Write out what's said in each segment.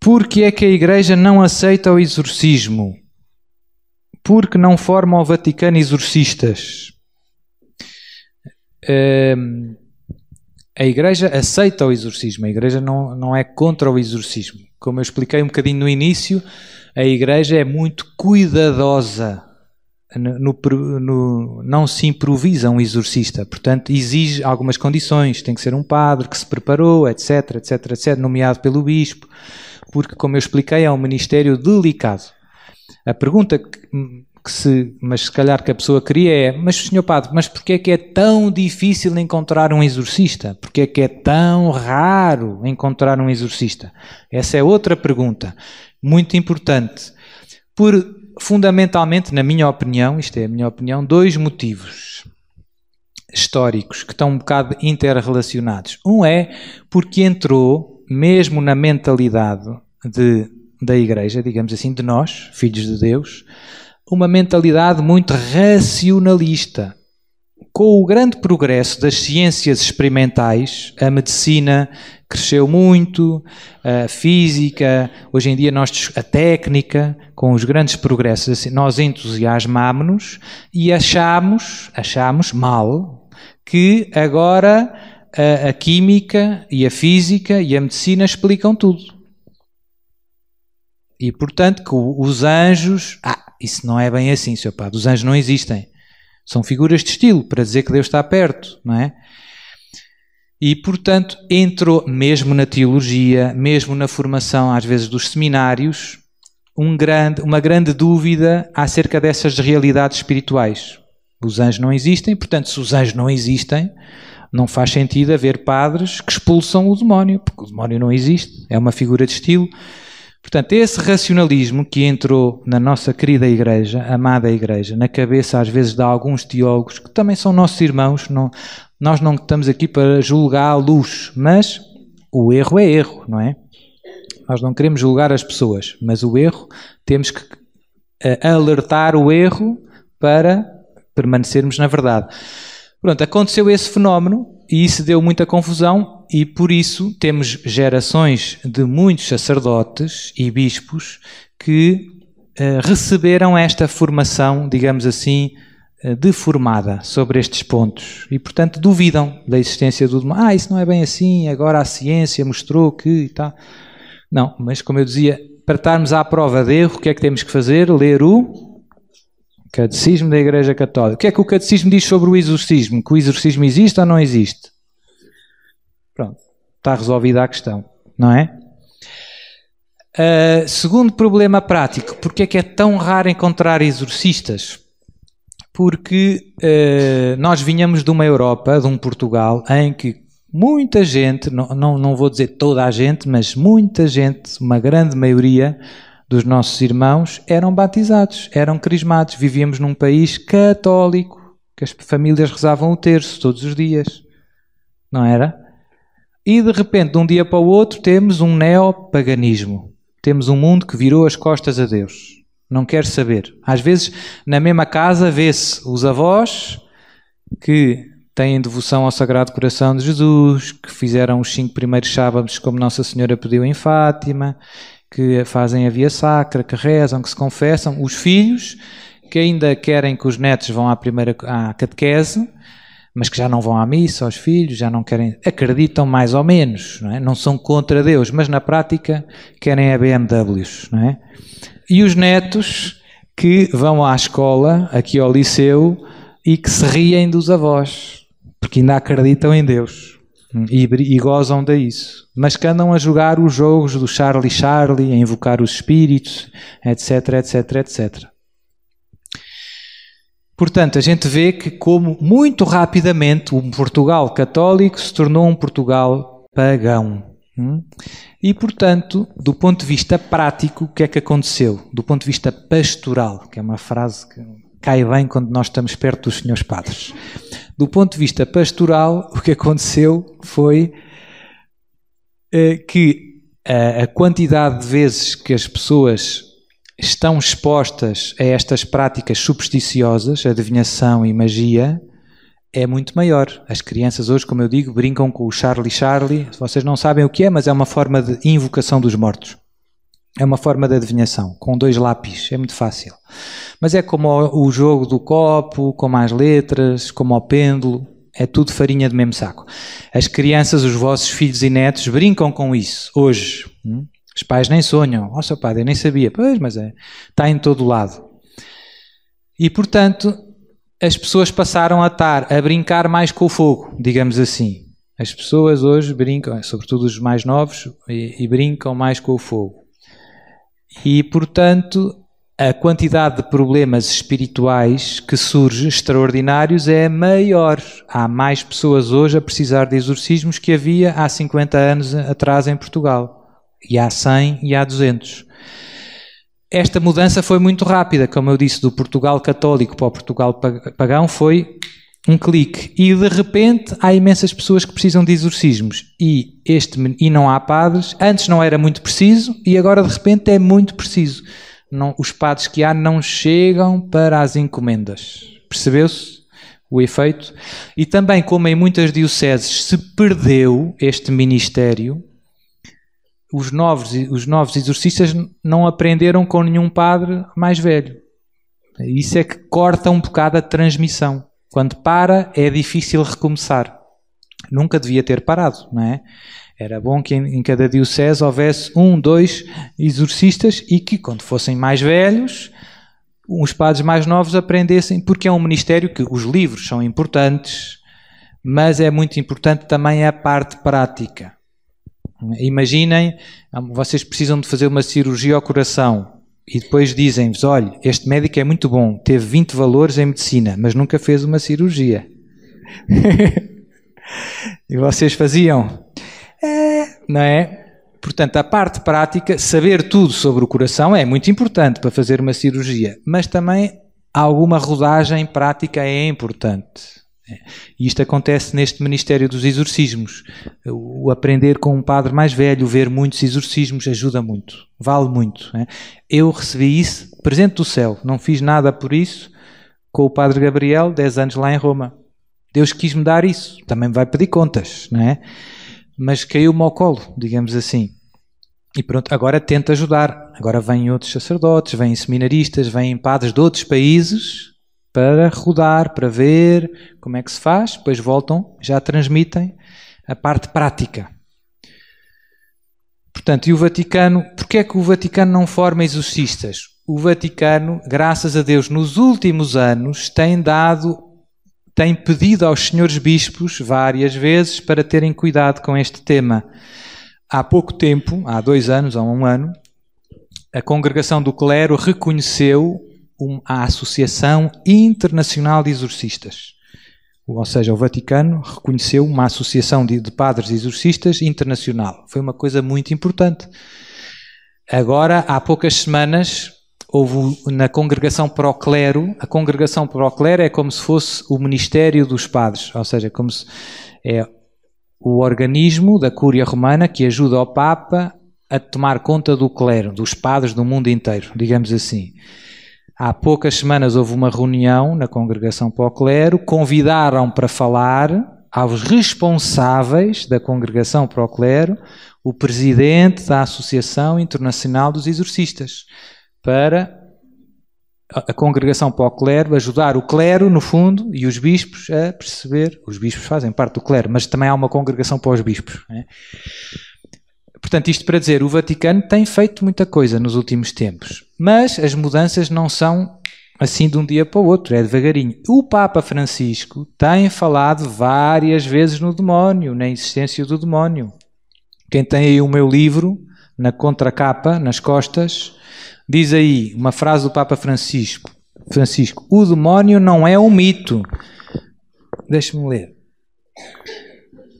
Por que é que a Igreja não aceita o exorcismo? Porque não forma ao Vaticano exorcistas. Hum, a Igreja aceita o exorcismo, a Igreja não, não é contra o exorcismo. Como eu expliquei um bocadinho no início, a Igreja é muito cuidadosa, no, no, não se improvisa um exorcista, portanto, exige algumas condições: tem que ser um padre que se preparou, etc, etc, etc, nomeado pelo bispo porque, como eu expliquei, é um ministério delicado. A pergunta que, que se, mas se calhar que a pessoa queria é, mas senhor padre, mas porquê é que é tão difícil encontrar um exorcista? Porquê é que é tão raro encontrar um exorcista? Essa é outra pergunta, muito importante. Por, fundamentalmente, na minha opinião, isto é a minha opinião, dois motivos históricos que estão um bocado interrelacionados. Um é porque entrou mesmo na mentalidade de, da Igreja, digamos assim, de nós, filhos de Deus, uma mentalidade muito racionalista. Com o grande progresso das ciências experimentais, a medicina cresceu muito, a física, hoje em dia nós a técnica, com os grandes progressos, assim, nós entusiasmámos-nos e achamos, achamos mal que agora a, a química e a física e a medicina explicam tudo. E portanto que os anjos. Ah, isso não é bem assim, seu Padre. Os anjos não existem. São figuras de estilo para dizer que Deus está perto, não é? E portanto entrou, mesmo na teologia, mesmo na formação, às vezes, dos seminários, um grande, uma grande dúvida acerca dessas realidades espirituais. Os anjos não existem, portanto, se os anjos não existem, não faz sentido haver padres que expulsam o demónio, porque o demónio não existe, é uma figura de estilo. Portanto, esse racionalismo que entrou na nossa querida igreja, amada igreja, na cabeça às vezes de alguns teólogos, que também são nossos irmãos, não, nós não estamos aqui para julgar a luz, mas o erro é erro, não é? Nós não queremos julgar as pessoas, mas o erro, temos que eh, alertar o erro para permanecermos na verdade. Pronto, aconteceu esse fenómeno e isso deu muita confusão e por isso temos gerações de muitos sacerdotes e bispos que eh, receberam esta formação, digamos assim, eh, deformada sobre estes pontos e, portanto, duvidam da existência do Ah, isso não é bem assim, agora a ciência mostrou que e tá. Não, mas como eu dizia, para estarmos à prova de erro, o que é que temos que fazer? Ler o Catecismo da Igreja Católica. O que é que o catecismo diz sobre o exorcismo? Que o exorcismo existe ou não existe? Pronto, está resolvida a questão, não é? Uh, segundo problema prático, porque é que é tão raro encontrar exorcistas? Porque uh, nós vinhamos de uma Europa, de um Portugal, em que muita gente, não, não, não vou dizer toda a gente, mas muita gente, uma grande maioria, dos nossos irmãos eram batizados, eram crismados. Vivíamos num país católico, que as famílias rezavam o terço todos os dias. Não era? E de repente, de um dia para o outro, temos um neopaganismo. Temos um mundo que virou as costas a Deus. Não quer saber. Às vezes, na mesma casa, vê-se os avós que têm devoção ao Sagrado Coração de Jesus, que fizeram os cinco primeiros sábados como Nossa Senhora pediu em Fátima, que fazem a via sacra, que rezam, que se confessam, os filhos que ainda querem que os netos vão à primeira à catequese, mas que já não vão à missa, aos filhos, já não querem, acreditam mais ou menos, não, é? não são contra Deus, mas na prática querem a BMWs, não é? E os netos que vão à escola, aqui ao liceu, e que se riem dos avós, porque ainda acreditam em Deus. E, e gozam da isso. Mas que andam a jogar os jogos do Charlie Charlie, a invocar os espíritos, etc, etc, etc. Portanto, a gente vê que como muito rapidamente o Portugal católico se tornou um Portugal pagão. Hum? E, portanto, do ponto de vista prático, o que é que aconteceu? Do ponto de vista pastoral, que é uma frase que cai bem quando nós estamos perto dos senhores padres. Do ponto de vista pastoral, o que aconteceu foi eh, que a, a quantidade de vezes que as pessoas estão expostas a estas práticas supersticiosas, adivinhação e magia, é muito maior. As crianças hoje, como eu digo, brincam com o Charlie Charlie. Vocês não sabem o que é, mas é uma forma de invocação dos mortos. É uma forma de adivinhação, com dois lápis, é muito fácil. Mas é como o jogo do copo, como as letras, como o pêndulo, é tudo farinha do mesmo saco. As crianças, os vossos filhos e netos brincam com isso hoje. Hum? Os pais nem sonham. Oh, seu padre, eu nem sabia. Pois, mas é. Está em todo lado. E, portanto, as pessoas passaram a estar a brincar mais com o fogo, digamos assim. As pessoas hoje brincam, sobretudo os mais novos, e, e brincam mais com o fogo. E, portanto, a quantidade de problemas espirituais que surge, extraordinários, é maior. Há mais pessoas hoje a precisar de exorcismos que havia há 50 anos atrás em Portugal. E há 100 e há 200. Esta mudança foi muito rápida, como eu disse, do Portugal católico para o Portugal pagão foi um clique e de repente há imensas pessoas que precisam de exorcismos e este e não há padres antes não era muito preciso e agora de repente é muito preciso não, os padres que há não chegam para as encomendas percebeu-se o efeito e também como em muitas dioceses se perdeu este ministério os novos os novos exorcistas não aprenderam com nenhum padre mais velho isso é que corta um bocado a transmissão quando para, é difícil recomeçar. Nunca devia ter parado, não é? Era bom que em, cada diocese houvesse um, dois exorcistas e que, quando fossem mais velhos, os padres mais novos aprendessem, porque é um ministério que os livros são importantes, mas é muito importante também a parte prática. Imaginem, vocês precisam de fazer uma cirurgia ao coração e depois dizem-vos: olha, este médico é muito bom, teve 20 valores em medicina, mas nunca fez uma cirurgia. e vocês faziam, é, não é? Portanto, a parte prática, saber tudo sobre o coração é muito importante para fazer uma cirurgia, mas também alguma rodagem prática é importante. E isto acontece neste Ministério dos Exorcismos. O aprender com um padre mais velho, ver muitos exorcismos, ajuda muito, vale muito. É? Eu recebi isso presente do céu, não fiz nada por isso, com o padre Gabriel, 10 anos lá em Roma. Deus quis-me dar isso, também me vai pedir contas, não é? Mas caiu-me ao colo, digamos assim. E pronto, agora tento ajudar. Agora vêm outros sacerdotes, vêm seminaristas, vêm padres de outros países para rodar, para ver como é que se faz, depois voltam, já transmitem a parte prática. Portanto, e o Vaticano, porquê é que o Vaticano não forma exorcistas? O Vaticano, graças a Deus, nos últimos anos tem dado, tem pedido aos senhores bispos várias vezes para terem cuidado com este tema. Há pouco tempo, há dois anos, há um ano, a congregação do clero reconheceu a Associação Internacional de Exorcistas. Ou seja, o Vaticano reconheceu uma associação de, de padres exorcistas internacional. Foi uma coisa muito importante. Agora, há poucas semanas, houve na congregação para o clero, a congregação para o clero é como se fosse o ministério dos padres, ou seja, é como se é o organismo da Cúria Romana que ajuda ao Papa a tomar conta do clero, dos padres do mundo inteiro, digamos assim. Há poucas semanas houve uma reunião na congregação para o clero, convidaram para falar aos responsáveis da congregação para o clero, o presidente da Associação Internacional dos Exorcistas, para a congregação para o clero, ajudar o clero, no fundo, e os bispos a perceber. Os bispos fazem parte do clero, mas também há uma congregação para os bispos. É? Portanto, isto para dizer, o Vaticano tem feito muita coisa nos últimos tempos, mas as mudanças não são assim de um dia para o outro, é devagarinho. O Papa Francisco tem falado várias vezes no demónio, na existência do demónio. Quem tem aí o meu livro, na contracapa, nas costas, diz aí uma frase do Papa Francisco: Francisco, o demónio não é um mito. Deixa-me ler.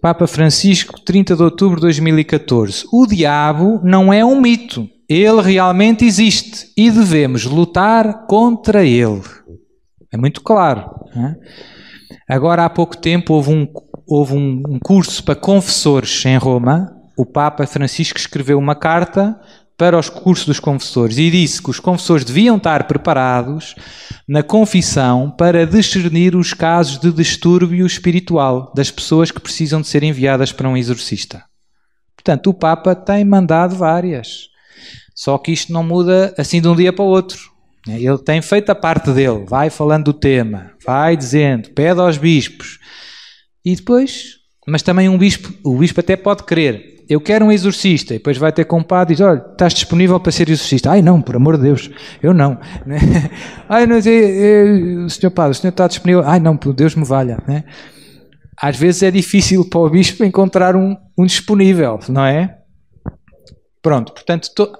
Papa Francisco, 30 de outubro de 2014. O diabo não é um mito. Ele realmente existe e devemos lutar contra ele. É muito claro. Né? Agora, há pouco tempo, houve um, houve um curso para confessores em Roma. O Papa Francisco escreveu uma carta para os cursos dos confessores e disse que os confessores deviam estar preparados na confissão para discernir os casos de distúrbio espiritual das pessoas que precisam de ser enviadas para um exorcista. Portanto, o Papa tem mandado várias. Só que isto não muda assim de um dia para o outro. Ele tem feito a parte dele, vai falando do tema, vai dizendo, pede aos bispos. E depois, mas também um bispo, o bispo até pode querer, eu quero um exorcista, e depois vai ter com o padre e diz, olha, estás disponível para ser exorcista. Ai não, por amor de Deus, eu não. Né? Ai, não, eu, eu, senhor padre, o senhor está disponível? Ai não, por Deus me valha. Né? Às vezes é difícil para o bispo encontrar um, um disponível, não é? Pronto, portanto, to,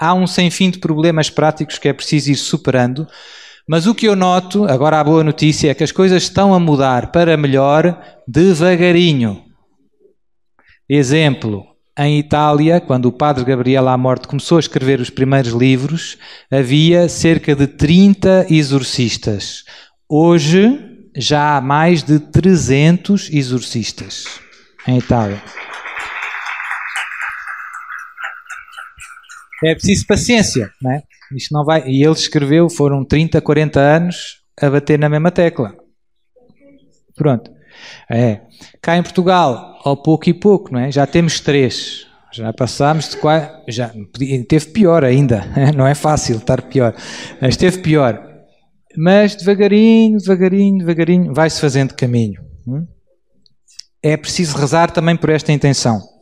há um sem fim de problemas práticos que é preciso ir superando, mas o que eu noto, agora a boa notícia, é que as coisas estão a mudar para melhor devagarinho. Exemplo, em Itália, quando o padre Gabriel morte começou a escrever os primeiros livros, havia cerca de 30 exorcistas. Hoje já há mais de 300 exorcistas em Itália. É preciso paciência, não é? Isto não vai... E ele escreveu, foram 30, 40 anos a bater na mesma tecla. Pronto. É. Cá em Portugal, ao pouco e pouco, não é? Já temos três. Já passámos de quase. Já, teve pior ainda. Não é fácil estar pior. Mas teve pior. Mas devagarinho, devagarinho, devagarinho, vai-se fazendo caminho. Hum? É preciso rezar também por esta intenção.